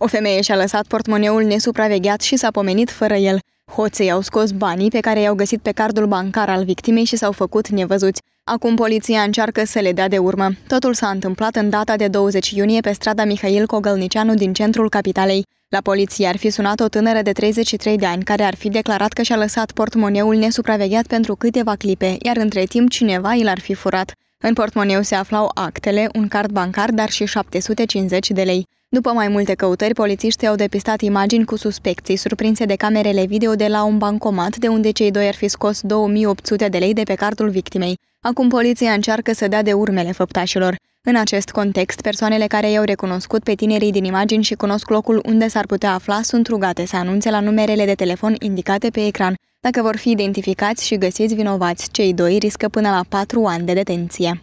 O femeie și-a lăsat portmoneul nesupravegheat și s-a pomenit fără el. Hoții au scos banii pe care i-au găsit pe cardul bancar al victimei și s-au făcut nevăzuți. Acum poliția încearcă să le dea de urmă. Totul s-a întâmplat în data de 20 iunie pe strada Mihail Cogălnicianu din centrul capitalei. La poliție ar fi sunat o tânără de 33 de ani care ar fi declarat că și-a lăsat portmoneul nesupravegheat pentru câteva clipe, iar între timp cineva i l-ar fi furat. În portmoneu se aflau actele, un card bancar, dar și 750 de lei. După mai multe căutări, polițiștii au depistat imagini cu suspecții surprinse de camerele video de la un bancomat, de unde cei doi ar fi scos 2800 de lei de pe cardul victimei. Acum poliția încearcă să dea de urmele făptașilor. În acest context, persoanele care i-au recunoscut pe tinerii din imagini și cunosc locul unde s-ar putea afla sunt rugate să anunțe la numerele de telefon indicate pe ecran. Dacă vor fi identificați și găsiți vinovați, cei doi riscă până la patru ani de detenție.